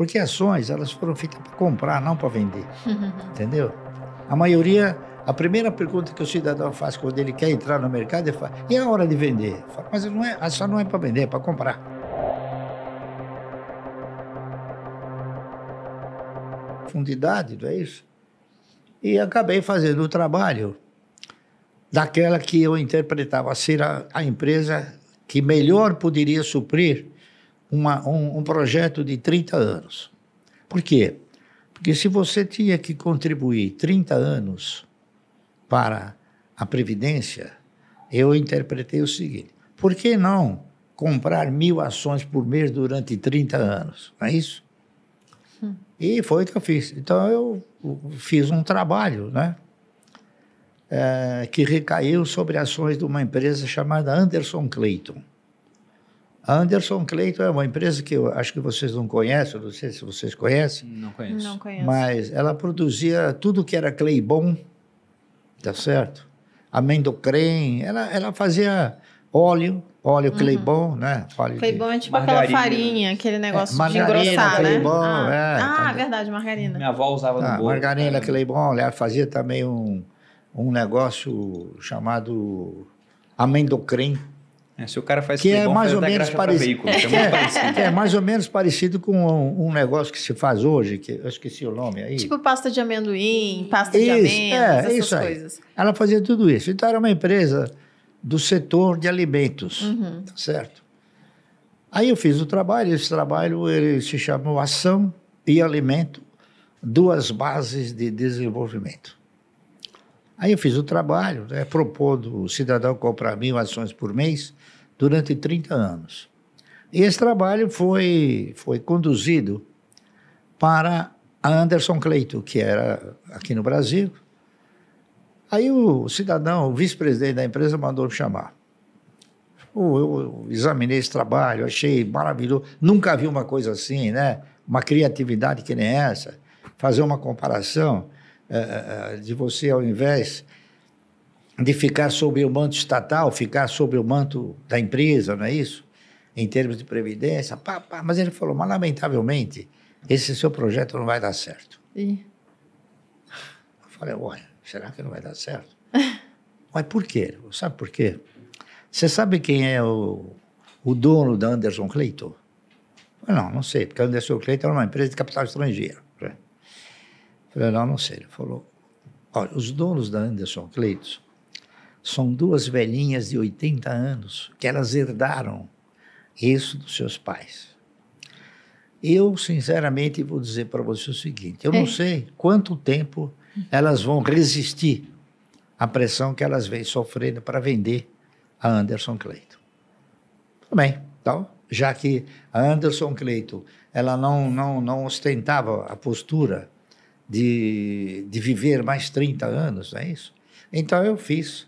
Porque ações, elas foram feitas para comprar, não para vender. Uhum. Entendeu? A maioria, a primeira pergunta que o cidadão faz quando ele quer entrar no mercado, é: fala, e a hora de vender? Falo, mas não é, ação não é para vender, é para comprar. Profundidade, não é isso? E acabei fazendo o trabalho daquela que eu interpretava ser a, a empresa que melhor poderia suprir uma, um, um projeto de 30 anos. Por quê? Porque se você tinha que contribuir 30 anos para a Previdência, eu interpretei o seguinte: por que não comprar mil ações por mês durante 30 anos? Não é isso? Hum. E foi o que eu fiz. Então eu fiz um trabalho, né? É, que recaiu sobre ações de uma empresa chamada Anderson Clayton. A Anderson Cleiton é uma empresa que eu acho que vocês não conhecem, não sei se vocês conhecem. Não conheço. Não conheço. Mas ela produzia tudo que era clay bom, tá certo? Amendocrem, ela, ela fazia óleo, óleo uhum. Cleibon, né? Óleo Cleibon é tipo margarina. aquela farinha, aquele é, negócio é, margarina, de engrossar, Cleibon, né? Ah, é, ah tá verdade, margarina. Minha avó usava ah, no bolo. Margarina é. Né? Cleibon, ela fazia também um, um negócio chamado amendocrem, é, se o cara faz que é mais ou menos é é, parecido, é, né? Que é mais ou menos parecido com um, um, negócio que se faz hoje, que eu esqueci o nome aí. Tipo pasta de amendoim, pasta isso, de amêndoas, é, essas coisas. Aí. Ela fazia tudo isso. Então era uma empresa do setor de alimentos, uhum. Tá certo? Aí eu fiz o trabalho, esse trabalho ele se chamou Ação e Alimento, duas bases de desenvolvimento. Aí eu fiz o trabalho, né, propondo o cidadão comprar mil ações por mês durante 30 anos. E esse trabalho foi, foi conduzido para Anderson Cleito, que era aqui no Brasil. Aí o cidadão, o vice-presidente da empresa, mandou me chamar. Oh, eu examinei esse trabalho, achei maravilhoso. Nunca vi uma coisa assim, né? Uma criatividade que nem essa. Fazer uma comparação. Eh, eh, eh, de você, ao invés de ficar sob o manto estatal, ficar sob o manto da empresa, não é isso? Em termos de previdência, pá, pá. mas ele falou, mas lamentavelmente, esse seu projeto não vai dar certo. E? Eu falei, olha, será que não vai dar certo? mas por quê? Sabe por quê? Você sabe quem é o, o dono da Anderson Cleiton? não, não sei, porque a Anderson Cleiton é uma empresa de capital estrangeiro. Falei, não, não sei. Ele falou, olha, os donos da Anderson Cleitos são duas velhinhas de 80 anos que elas herdaram isso dos seus pais. Eu, sinceramente, vou dizer para você o seguinte: eu é. não sei quanto tempo elas vão resistir à pressão que elas vêm sofrendo para vender a Anderson Cleito. bem? então, já que a Anderson Cleito ela não, não, não ostentava a postura de, de viver mais 30 anos, não é isso? Então eu fiz.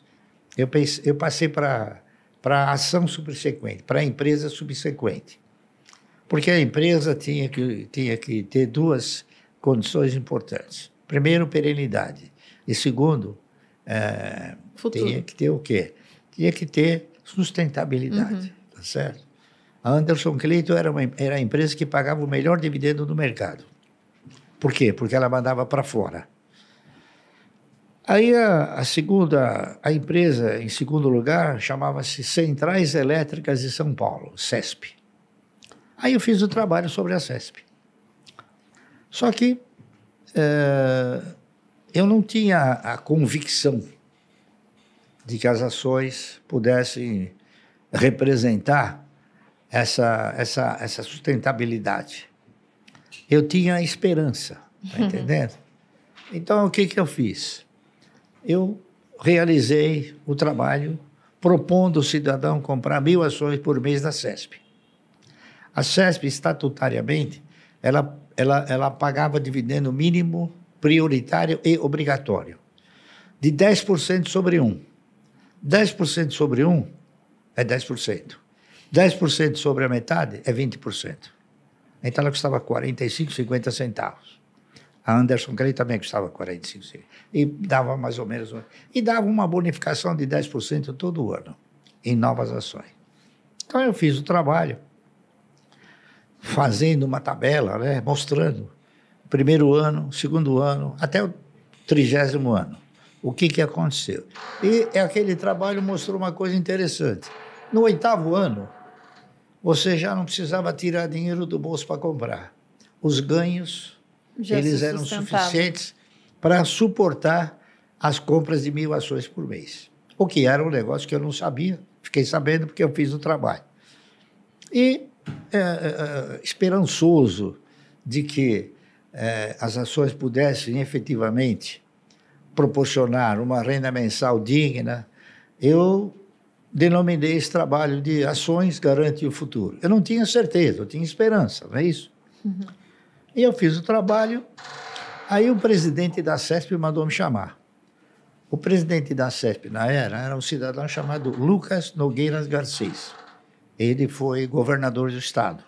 Eu, pensei, eu passei para a ação subsequente, para a empresa subsequente. Porque a empresa tinha que, tinha que ter duas condições importantes. Primeiro, perenidade. E segundo, é, tinha que ter o quê? Tinha que ter sustentabilidade, uhum. tá certo? A Anderson Cleito era, uma, era a empresa que pagava o melhor dividendo do mercado. Por quê? Porque ela mandava para fora. Aí a, a, segunda, a empresa em segundo lugar chamava-se Centrais Elétricas de São Paulo, CESP. Aí eu fiz o um trabalho sobre a CESP. Só que é, eu não tinha a convicção de que as ações pudessem representar essa, essa, essa sustentabilidade eu tinha esperança, tá uhum. entendendo? Então, o que, que eu fiz? Eu realizei o trabalho propondo o cidadão comprar mil ações por mês da CESP. A CESP, estatutariamente, ela, ela, ela pagava dividendo mínimo, prioritário e obrigatório, de 10% sobre 1. 10% sobre 1 é 10%. 10% sobre a metade é 20%. Então ela custava 45, 50 centavos. A Anderson Clay também custava 45 centavos. E dava mais ou menos. E dava uma bonificação de 10% todo ano em novas ações. Então eu fiz o trabalho, fazendo uma tabela, né, mostrando. Primeiro ano, segundo ano, até o trigésimo ano. O que, que aconteceu? E é aquele trabalho mostrou uma coisa interessante. No oitavo ano, você já não precisava tirar dinheiro do bolso para comprar. Os ganhos, já eles eram suficientes para suportar as compras de mil ações por mês. O que era um negócio que eu não sabia, fiquei sabendo porque eu fiz o trabalho. E é, é, esperançoso de que é, as ações pudessem efetivamente proporcionar uma renda mensal digna, eu denominei esse trabalho de ações garante o futuro. Eu não tinha certeza, eu tinha esperança, não é isso? Uhum. E eu fiz o trabalho, aí o presidente da CESP mandou me chamar. O presidente da CESP na era era um cidadão chamado Lucas Nogueiras Garcês. Ele foi governador do estado.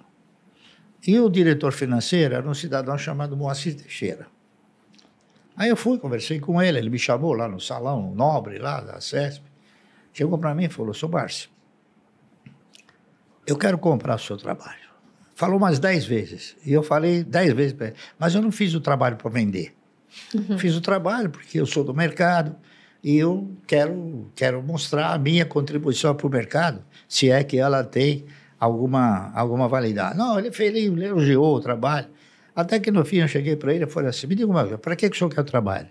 E o diretor financeiro era um cidadão chamado Moacir Teixeira. Aí eu fui, conversei com ele, ele me chamou lá no salão nobre lá da CESP. Chegou para mim e falou, sou Márcio, eu quero comprar o seu trabalho. Falou umas dez vezes. E eu falei dez vezes para ele. Mas eu não fiz o trabalho para vender. Uhum. Fiz o trabalho porque eu sou do mercado e eu quero, quero mostrar a minha contribuição para o mercado, se é que ela tem alguma, alguma validade. Não, ele fez, ele elogiou o trabalho. Até que no fim eu cheguei para ele e falei assim: me diga uma coisa, para que, que o senhor quer o trabalho?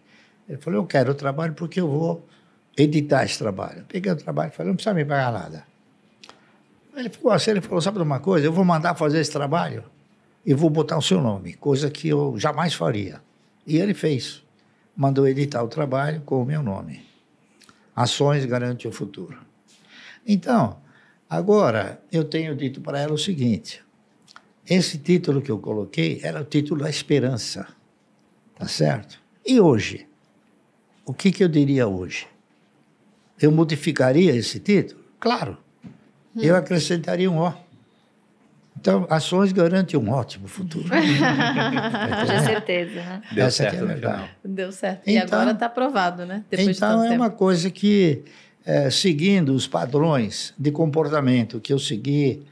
Ele falou: eu quero o trabalho porque eu vou editar esse trabalho. Peguei o trabalho e falei, não precisa me pagar nada. Ele ficou assim, ele falou, sabe de uma coisa? Eu vou mandar fazer esse trabalho e vou botar o seu nome, coisa que eu jamais faria. E ele fez. Mandou editar o trabalho com o meu nome. Ações garantem o futuro. Então, agora eu tenho dito para ela o seguinte: esse título que eu coloquei era o título da esperança, tá certo? E hoje, o que, que eu diria hoje? Eu modificaria esse título? Claro. Hum. Eu acrescentaria um O. Então, ações garantem um ótimo futuro. Tá Com certeza, né? Deu Essa é certo, é Legal. Deu certo. Então, e agora está aprovado, né? Depois então, é tempo. uma coisa que, é, seguindo os padrões de comportamento que eu segui,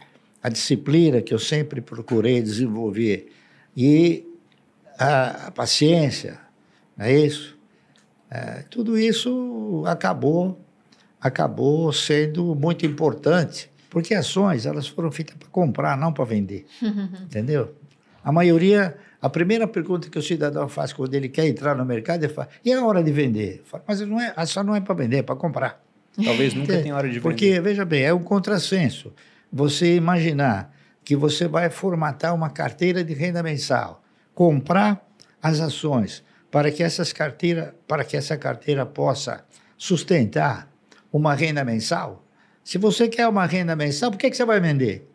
a disciplina que eu sempre procurei desenvolver e a, a paciência, não é isso? É, tudo isso acabou acabou sendo muito importante, porque ações elas foram feitas para comprar, não para vender, entendeu? A maioria, a primeira pergunta que o cidadão faz quando ele quer entrar no mercado é e é a hora de vender? mas não é, só não é para vender, é para comprar. Talvez nunca tenha hora de vender. Porque veja bem, é um contrassenso. Você imaginar que você vai formatar uma carteira de renda mensal, comprar as ações para que essas carteira, para que essa carteira possa sustentar uma renda mensal? Se você quer uma renda mensal, por que, que você vai vender?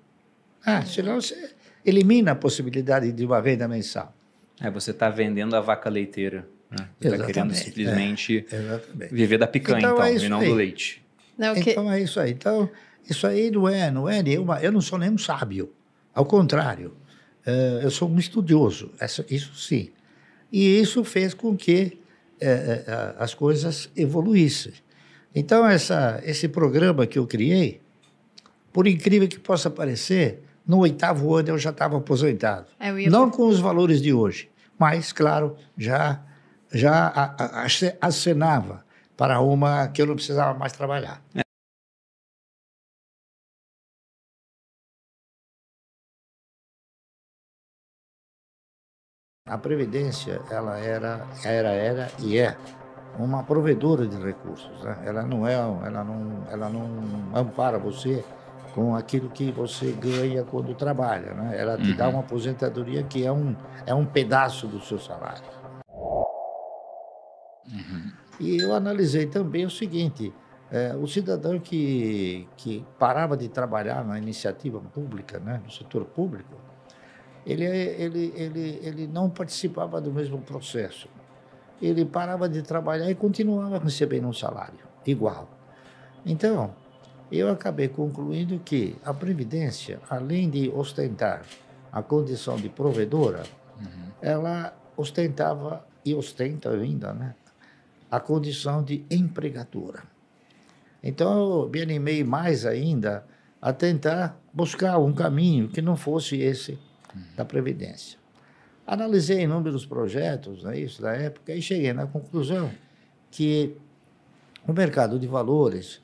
Ah, senão você elimina a possibilidade de uma renda mensal. É, você está vendendo a vaca leiteira. Né? Você está querendo simplesmente é, viver da picanha, então, é então é e não aí. do leite. Não, que... Então é isso aí. Então, isso aí não é, não é nenhuma. Eu não sou nenhum sábio. Ao contrário, uh, eu sou um estudioso, essa, isso sim. E isso fez com que uh, uh, as coisas evoluíssem. Então, essa, esse programa que eu criei, por incrível que possa parecer, no oitavo ano eu já estava aposentado. É, Não com os valores de hoje, mas, claro, já, já acenava para uma que eu não precisava mais trabalhar. É. A Previdência, ela era, era, era e é uma provedora de recursos. Né? Ela não é, ela não, ela não ampara você com aquilo que você ganha quando trabalha. Né? Ela te uhum. dá uma aposentadoria que é um, é um pedaço do seu salário. Uhum. E eu analisei também o seguinte: é, o cidadão que, que parava de trabalhar na iniciativa pública, né, no setor público, ele, ele, ele, ele não participava do mesmo processo ele parava de trabalhar e continuava recebendo um salário igual. Então, eu acabei concluindo que a Previdência, além de ostentar a condição de provedora, uhum. ela ostentava e ostenta ainda né, a condição de empregadora. Então, eu me animei mais ainda a tentar buscar um caminho que não fosse esse uhum. da Previdência. Analisei inúmeros projetos, né, isso da época, e cheguei na conclusão que o mercado de valores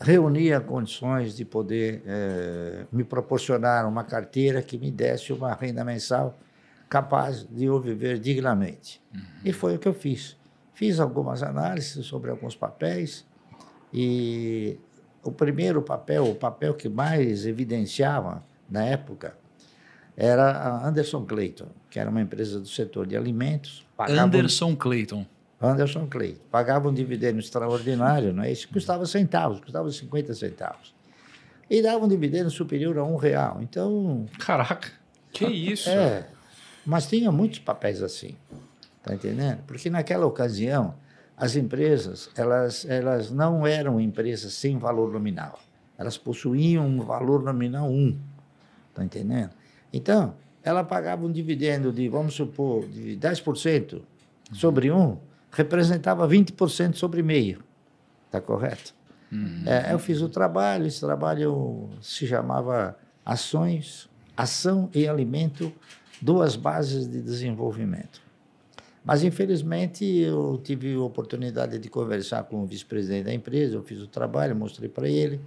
reunia condições de poder eh, me proporcionar uma carteira que me desse uma renda mensal capaz de eu viver dignamente. Uhum. E foi o que eu fiz. Fiz algumas análises sobre alguns papéis e o primeiro papel, o papel que mais evidenciava na época, era a Anderson Clayton, que era uma empresa do setor de alimentos. Anderson um... Clayton. Anderson Clayton. Pagava um dividendo extraordinário, não é? Isso custava centavos, custava 50 centavos. E dava um dividendo superior a um real. Então. Caraca! Que isso! É. Mas tinha muitos papéis assim. Tá entendendo? Porque naquela ocasião, as empresas, elas, elas não eram empresas sem valor nominal. Elas possuíam um valor nominal 1. Tá entendendo? Então, ela pagava um dividendo de, vamos supor, de 10% sobre um, representava 20% sobre meio. Está correto? Uhum. É, eu fiz o trabalho, esse trabalho se chamava Ações, Ação e Alimento, duas bases de desenvolvimento. Mas, infelizmente, eu tive a oportunidade de conversar com o vice-presidente da empresa, eu fiz o trabalho, mostrei para ele.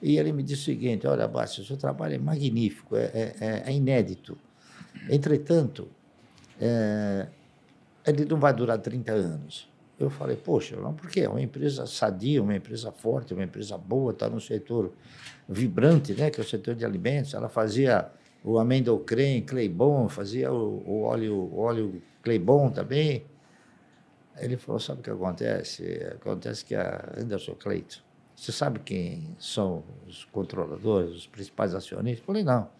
E ele me disse o seguinte: Olha, Bárcio, o seu trabalho é magnífico, é, é, é, é inédito. Entretanto, é, ele não vai durar 30 anos. Eu falei, poxa, não, porque é uma empresa sadia, uma empresa forte, uma empresa boa, está no setor vibrante, né, que é o setor de alimentos. Ela fazia o amêndoa creme, Cleibon, fazia o, o óleo, o óleo Cleibon também. Ele falou, sabe o que acontece? Acontece que a Anderson Cleito, você sabe quem são os controladores, os principais acionistas? Eu falei, não.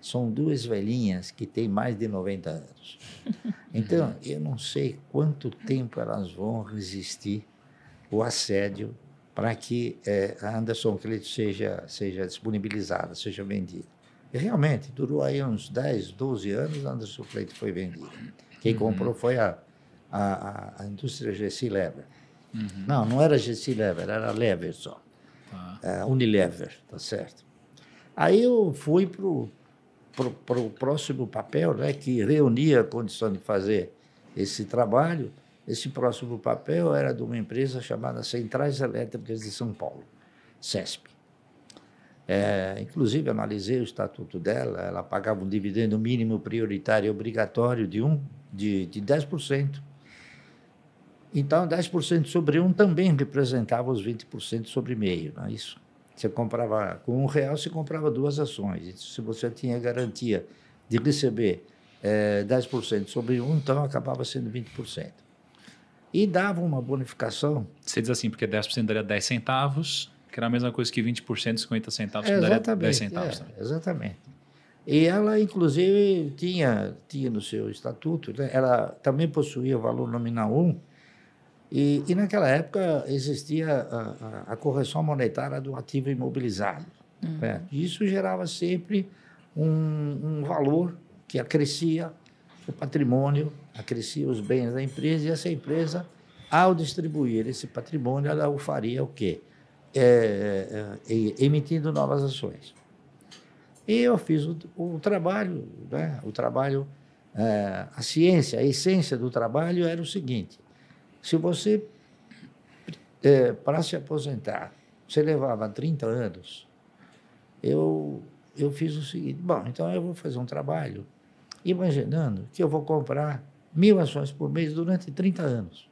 São duas velhinhas que têm mais de 90 anos. Então, eu não sei quanto tempo elas vão resistir o assédio para que é, a Anderson Cleito seja, seja disponibilizada, seja vendida. E realmente, durou aí uns 10, 12 anos, a Anderson Cleito foi vendida. Quem uhum. comprou foi a, a, a indústria G.C. Lebra. Uhum. Não, não era GC Lever, era Lever só. Ah. Unilever, tá certo? Aí eu fui pro, pro, pro próximo papel, né, que reunia a condição de fazer esse trabalho. Esse próximo papel era de uma empresa chamada Centrais Elétricas de São Paulo, CESP. É, inclusive, analisei o estatuto dela, ela pagava um dividendo mínimo prioritário obrigatório de, um, de, de 10%. Então, 10% sobre 1 um também representava os 20% sobre meio, não é isso? Você comprava com um real, você comprava duas ações. Então, se você tinha garantia de receber é, eh, 10% sobre 1, um, então acabava sendo 20%. E dava uma bonificação. Você diz assim, porque 10% daria 10 centavos, que era a mesma coisa que 20%, 50 centavos, que daria 10 centavos. É, né? exatamente. E ela, inclusive, tinha, tinha no seu estatuto, né? ela também possuía valor nominal 1, e, e naquela época existia a, a, a, correção monetária do ativo imobilizado. Uhum. Isso gerava sempre um, um valor que acrescia o patrimônio, acrescia os bens da empresa e essa empresa, ao distribuir esse patrimônio, ela o faria o quê? É, é, é, é emitindo novas ações. E eu fiz o, o trabalho, né? o trabalho, é, a ciência, a essência do trabalho era o seguinte: se você, é, para se aposentar, você levava 30 anos, eu, eu fiz o seguinte: bom, então eu vou fazer um trabalho imaginando que eu vou comprar mil ações por mês durante 30 anos.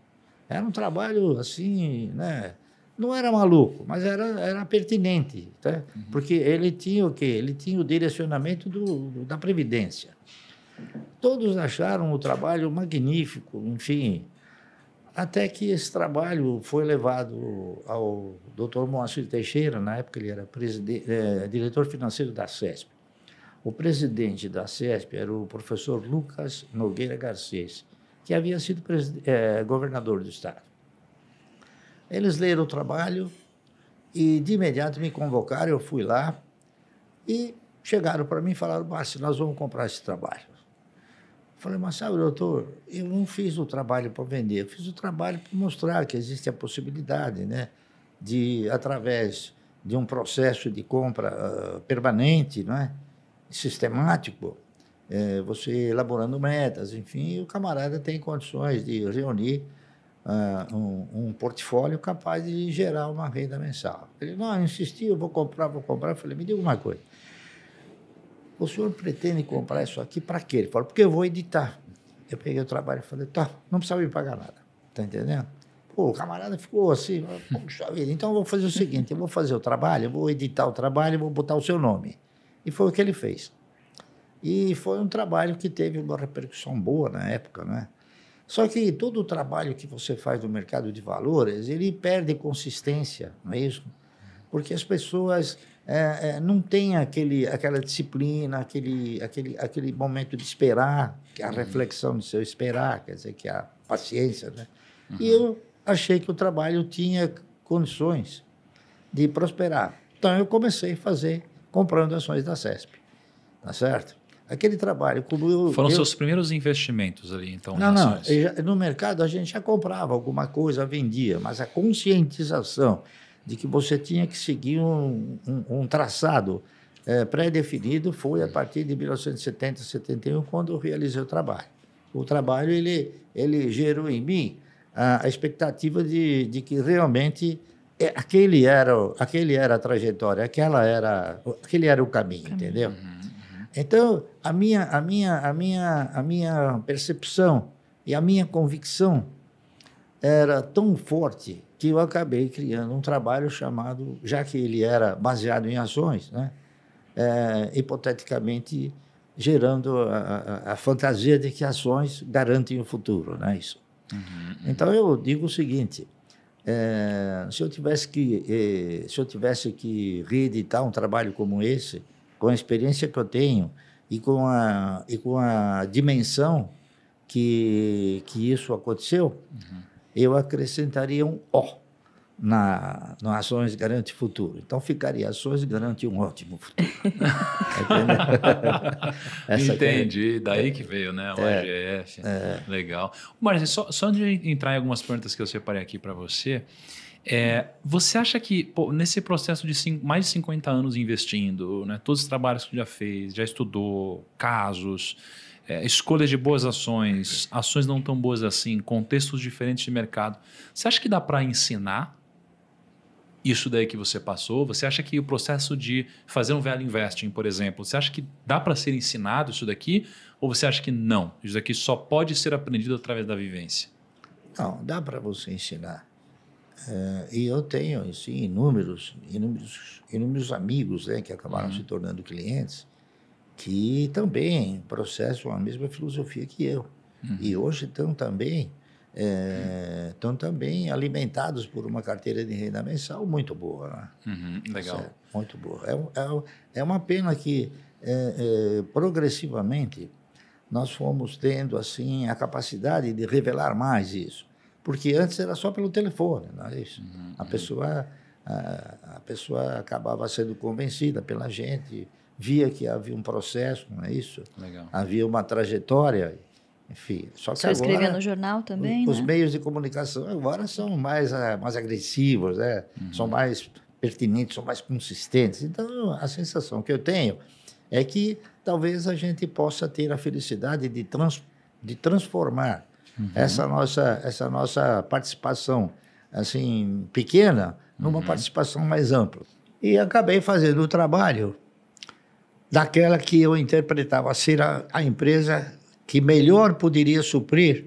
Era um trabalho assim, né? Não era maluco, mas era, era pertinente, tá? Uhum. porque ele tinha o quê? Ele tinha o direcionamento do, do, da Previdência. Todos acharam o trabalho magnífico, enfim, até que esse trabalho foi levado ao Dr. Moacir Teixeira, na época ele era é, diretor financeiro da CESP. O presidente da CESP era o professor Lucas Nogueira Garcês, que havia sido é, governador do estado. Eles leram o trabalho e de imediato me convocaram, eu fui lá e chegaram para mim e falaram: Márcio, nós vamos comprar esse trabalho. Falei, mas sabe, doutor, eu não fiz o trabalho para vender, eu fiz o trabalho para mostrar que existe a possibilidade, né, de, através de um processo de compra uh, permanente, não é? sistemático, é, você elaborando metas, enfim, o camarada tem condições de reunir uh, um, um, portfólio capaz de gerar uma renda mensal. Ele, não, insistiu, vou comprar, vou comprar. Eu falei, me diga uma coisa, o senhor pretende comprar isso aqui para quê? Ele falou, porque eu vou editar. Eu peguei o trabalho e falei, tá, não precisa me pagar nada. Tá entendendo? Pô, o camarada ficou assim, puxa vida, então eu vou fazer o seguinte, eu vou fazer o trabalho, eu vou editar o trabalho, eu vou botar o seu nome. E foi o que ele fez. E foi um trabalho que teve uma repercussão boa na época, não é Só que todo o trabalho que você faz no mercado de valores, ele perde consistência, não é isso? Porque as pessoas é, é, não tem aquele, aquela disciplina, aquele, aquele, aquele momento de esperar, a uhum. reflexão de seu esperar, quer dizer, que a paciência. Né? Uhum. E eu achei que o trabalho tinha condições de prosperar. Então eu comecei a fazer comprando ações da CESP, tá certo? Aquele trabalho. Como eu, Foram eu, seus primeiros investimentos ali, então? Não, não. Já, no mercado a gente já comprava alguma coisa, vendia, mas a conscientização de que você tinha que seguir um, um, um traçado é, pré-definido, foi a partir de 1970, 71, quando eu realizei o trabalho. O trabalho ele, ele gerou em mim a, a expectativa de, de que realmente é, aquele, era, aquele era a trajetória, aquela era, aquele era o caminho, caminho. entendeu? Uhum, uhum. Então, a minha, a, minha, a, minha, a minha percepção e a minha convicção era tão forte que eu acabei criando um trabalho chamado, já que ele era baseado em ações, né? É, hipoteticamente gerando a, a, a, fantasia de que ações garantem o futuro, não é isso? Uhum, uhum. Então eu digo o seguinte: é, se eu tivesse que é, se eu tivesse que reeditar um trabalho como esse, com a experiência que eu tenho e com a e com a dimensão que que isso aconteceu, uhum eu acrescentaria um O na, no Ações Garante Futuro. Então ficaria Ações Garante um Ótimo Futuro. É Entendi, que... daí que veio, né? O é, AGF. É. Legal. Marcelo, só, só de entrar em algumas perguntas que eu separei aqui para você. É, você acha que pô, nesse processo de cinco, mais de 50 anos investindo, né, todos os trabalhos que já fez, já estudou, casos, é, escolhas de boas ações, ações não tão boas assim, contextos diferentes de mercado. Você acha que dá para ensinar isso daí que você passou? Você acha que o processo de fazer um velho investing, por exemplo, você acha que dá para ser ensinado isso daqui? Ou você acha que não? Isso daqui só pode ser aprendido através da vivência? Não, dá para você ensinar. Uh, e eu tenho assim, inúmeros, inúmeros, inúmeros amigos né, que acabaram uhum. se tornando clientes que também processam a mesma filosofia que eu. Uhum. E hoje estão também, é, estão também alimentados por uma carteira de renda mensal muito boa. Né? Uhum, legal. Certo? É muito boa. É, é, é, uma pena que é, progressivamente nós fomos tendo assim a capacidade de revelar mais isso. Porque antes era só pelo telefone, não é isso? Uhum, a, uhum. pessoa, a, a pessoa acabava sendo convencida pela gente, via que havia um processo, não é isso? Legal. Havia uma trajetória, enfim. Só que Você agora, escrevia no jornal também? Os, né? os, meios de comunicação agora são mais, eh, mais agressivos, né? Uhum. são mais pertinentes, são mais consistentes. Então, a sensação que eu tenho é que talvez a gente possa ter a felicidade de, trans, de transformar uhum. essa, nossa, essa nossa participação assim pequena numa uhum. participação mais ampla. E acabei fazendo o trabalho daquela que eu interpretava ser a, a empresa que melhor poderia suprir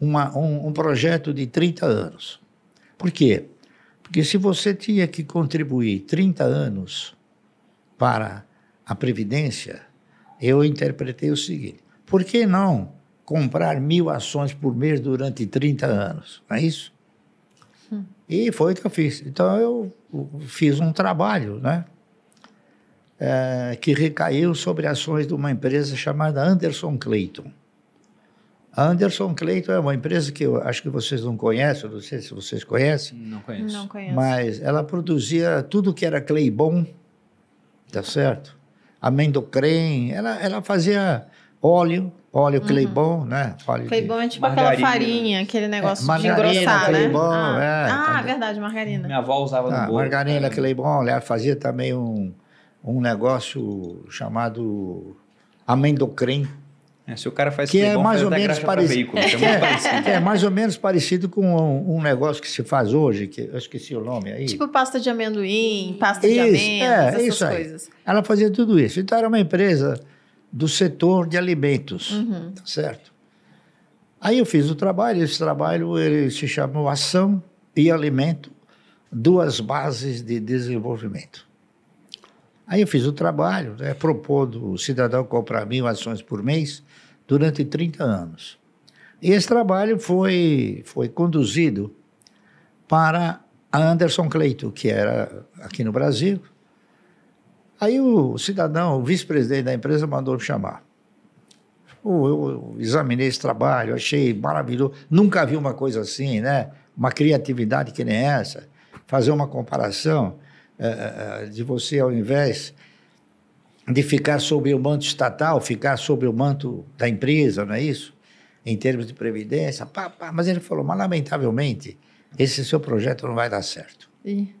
uma, um, um projeto de 30 anos. Por quê? Porque se você tinha que contribuir 30 anos para a Previdência, eu interpretei o seguinte: por que não comprar mil ações por mês durante 30 anos? Não é isso? Hum. E foi o que eu fiz. Então, eu fiz um trabalho, né? é, que recaiu sobre ações de uma empresa chamada Anderson Clayton. A Anderson Clayton é uma empresa que eu acho que vocês não conhecem, não sei se vocês conhecem. Não conheço. Não conheço. Mas ela produzia tudo que era clay bom, tá certo? Amendoim, ela, ela fazia óleo, óleo uhum. Cleibon, né? Óleo Cleibon é tipo margarina. aquela né? farinha, aquele negócio é, de engrossar, Cleibon, né? Ah, é, ah tá. verdade, margarina. Minha avó usava ah, no bolo. Margarina, é. Cleibon, ela fazia também um um negócio chamado amendocrem. É, se o cara faz que é mais ou menos parecido, é, é, parecido. é, né? mais ou menos parecido com um, um, negócio que se faz hoje, que eu esqueci o nome aí. Tipo pasta de amendoim, pasta isso, de amêndoas, é, essas isso coisas. Aí. Ela fazia tudo isso. Então era uma empresa do setor de alimentos, uhum. tá certo? Aí eu fiz o trabalho, esse trabalho ele se chamou Ação e Alimento, duas bases de desenvolvimento. Aí eu fiz o trabalho, né, propondo o cidadão comprar mil ações por mês durante 30 anos. E esse trabalho foi, foi conduzido para Anderson Cleito, que era aqui no Brasil. Aí o cidadão, o vice-presidente da empresa, mandou me chamar. Eu examinei esse trabalho, achei maravilhoso. Nunca vi uma coisa assim, né? Uma criatividade que nem essa. Fazer uma comparação. Eh, eh, eh, de você, ao invés de ficar sob o manto estatal, ficar sob o manto da empresa, não é isso? Em termos de previdência, pá, pá. mas ele falou, mas lamentavelmente, esse seu projeto não vai dar certo. E?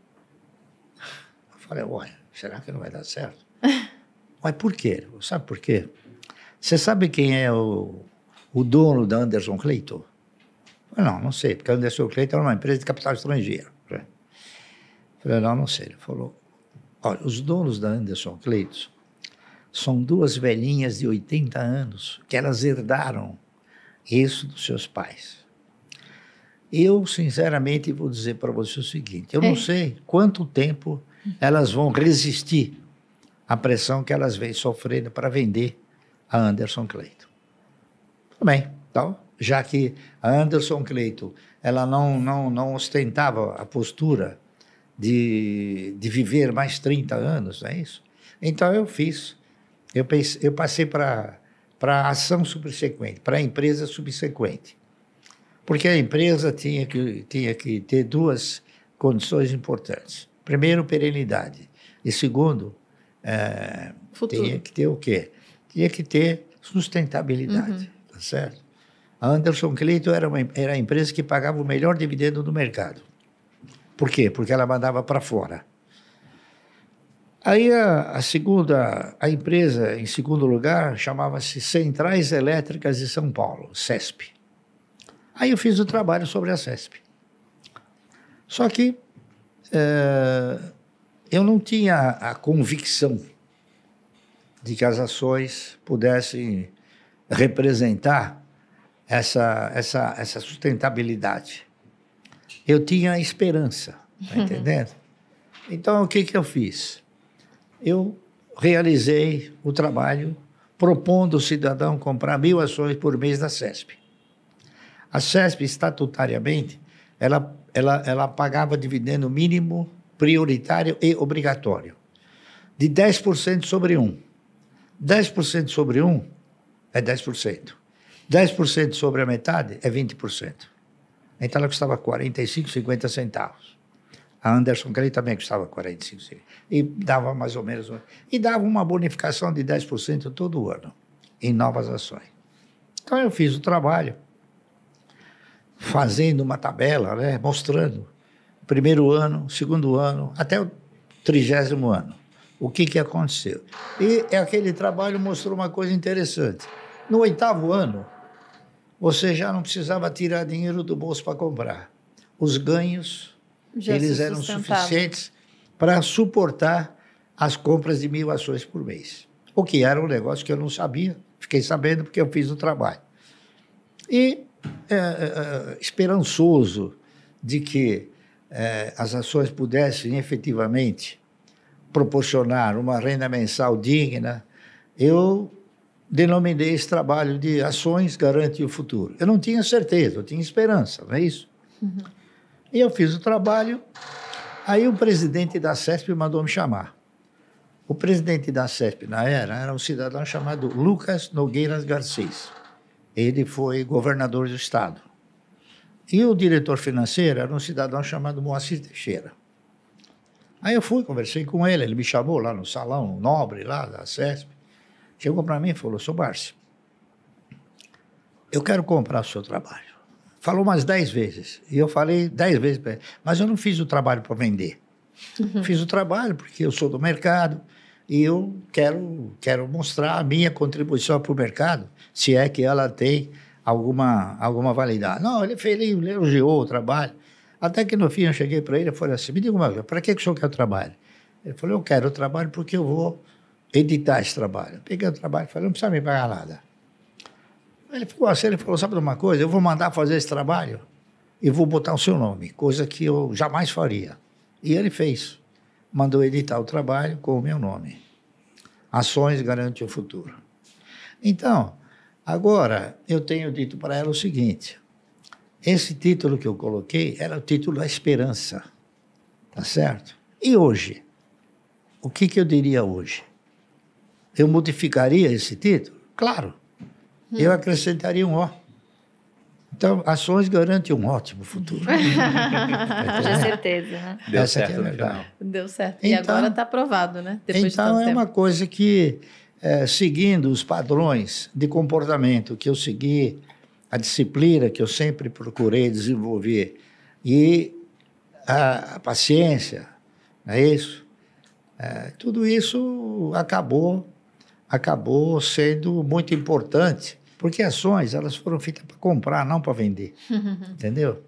Eu falei, olha, será que não vai dar certo? mas por quê? Sabe por quê? Você sabe quem é o, o dono da Anderson Cleiton? não, não sei, porque a Anderson Cleiton é uma empresa de capital estrangeiro. Falei, não, não sei. Ele falou, olha, os donos da Anderson Cleitos são duas velhinhas de 80 anos que elas herdaram isso dos seus pais. Eu, sinceramente, vou dizer para você o seguinte: eu é. não sei quanto tempo elas vão resistir à pressão que elas vêm sofrendo para vender a Anderson Cleito. Tudo bem, então, já que a Anderson Cleito ela não, não, não ostentava a postura de, de viver mais 30 anos, não é isso? Então eu fiz. Eu, pensei, eu passei para a ação subsequente, para a empresa subsequente. Porque a empresa tinha que, tinha que ter duas condições importantes. Primeiro, perenidade. E segundo, é, tinha que ter o quê? Tinha que ter sustentabilidade, uhum. tá certo? A Anderson Cleito era, uma, era a empresa que pagava o melhor dividendo do mercado. Por quê? Porque ela mandava para fora. Aí a, a, segunda, a empresa em segundo lugar chamava-se Centrais Elétricas de São Paulo, CESP. Aí eu fiz o trabalho sobre a CESP. Só que é, eu não tinha a convicção de que as ações pudessem representar essa, essa, essa sustentabilidade eu tinha esperança, tá uhum. entendendo? Então, o que, que eu fiz? Eu realizei o trabalho propondo o cidadão comprar mil ações por mês da CESP. A CESP, estatutariamente, ela, ela, ela pagava dividendo mínimo, prioritário e obrigatório, de 10% sobre 1. 10% sobre 1 é 10%. 10% sobre a metade é 20%. Então ela custava 45, 50 centavos. A Anderson Clay também custava 45 centavos. E dava mais ou menos. E dava uma bonificação de 10% todo ano em novas ações. Então eu fiz o trabalho, fazendo uma tabela, né, mostrando primeiro ano, segundo ano, até o trigésimo ano. O que, que aconteceu? E aquele trabalho mostrou uma coisa interessante. No oitavo ano, você já não precisava tirar dinheiro do bolso para comprar. Os ganhos, já eles eram suficientes para suportar as compras de mil ações por mês. O que era um negócio que eu não sabia, fiquei sabendo porque eu fiz o trabalho. E é, é, esperançoso de que é, as ações pudessem efetivamente proporcionar uma renda mensal digna, eu denominei esse trabalho de ações garante o futuro. Eu não tinha certeza, eu tinha esperança, não é isso? Uhum. E eu fiz o trabalho, aí o presidente da CESP mandou me chamar. O presidente da CESP na era era um cidadão chamado Lucas Nogueiras Garcês. Ele foi governador do estado. E o diretor financeiro era um cidadão chamado Moacir Teixeira. Aí eu fui, conversei com ele, ele me chamou lá no salão nobre lá da CESP. Chegou para mim e falou: sou Bárcio, eu quero comprar o seu trabalho. Falou umas dez vezes. E eu falei dez vezes para ele: Mas eu não fiz o trabalho para vender. Uhum. Fiz o trabalho porque eu sou do mercado e eu quero, quero mostrar a minha contribuição para o mercado, se é que ela tem alguma, alguma validade. Não, ele, fez, ele elogiou o trabalho. Até que no fim eu cheguei para ele e falei assim: me diga uma coisa, para que, que o senhor quer o trabalho? Ele falou: eu quero o trabalho porque eu vou editar esse trabalho. Peguei o trabalho e falei, não precisa me pagar nada. Ele ficou assim, ele falou, sabe de uma coisa? Eu vou mandar fazer esse trabalho e vou botar o seu nome, coisa que eu jamais faria. E ele fez. Mandou editar o trabalho com o meu nome. Ações garantem o futuro. Então, agora, eu tenho dito para ela o seguinte, esse título que eu coloquei era o título da esperança, tá certo? E hoje? O que, que eu diria hoje? Eu modificaria esse título? Claro. Hum. Eu acrescentaria um O. Então, ações garantem um ótimo futuro. Tá Com certeza, né? Deu é certo, é Deu certo. Então, e agora está aprovado, né? Depois então, é tempo. uma coisa que, é, seguindo os padrões de comportamento que eu segui, a disciplina que eu sempre procurei desenvolver e a, a paciência, não é isso? É, tudo isso acabou acabou sendo muito importante, porque ações elas foram feitas para comprar, não para vender, entendeu?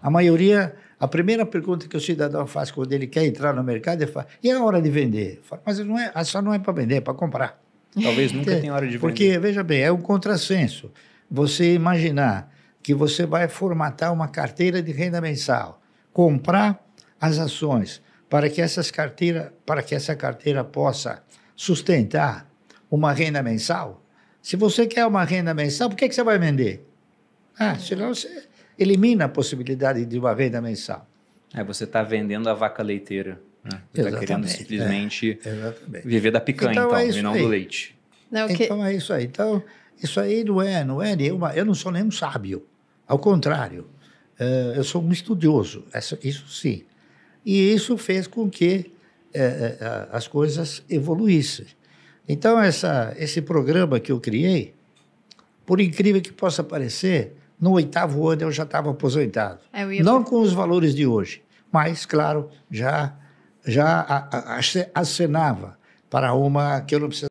A maioria, a primeira pergunta que o cidadão faz quando ele quer entrar no mercado é e é a hora de vender? mas não é, a ação não é para vender, é para comprar. Talvez nunca tenha hora de vender. Porque, veja bem, é um contrassenso. Você imaginar que você vai formatar uma carteira de renda mensal, comprar as ações para que essas carteira, para que essa carteira possa sustentar uma renda mensal? Se você quer uma renda mensal, por que, que você vai vender? Ah, senão você elimina a possibilidade de uma renda mensal. É, você está vendendo a vaca leiteira. Né? Você está querendo simplesmente é, viver da picanha, então, é então é e não aí. do leite. Não, que... Então é isso aí. Então, isso aí não é, não é nenhuma. Eu não sou nem um sábio. Ao contrário, uh, eu sou um estudioso, essa, isso sim. E isso fez com que uh, uh, as coisas evoluíssem. Então, essa, esse programa que eu criei, por incrível que possa parecer, no oitavo ano eu já estava aposentado. É, ia... Não com os valores de hoje, mas, claro, já, já acenava para uma que eu não precisava.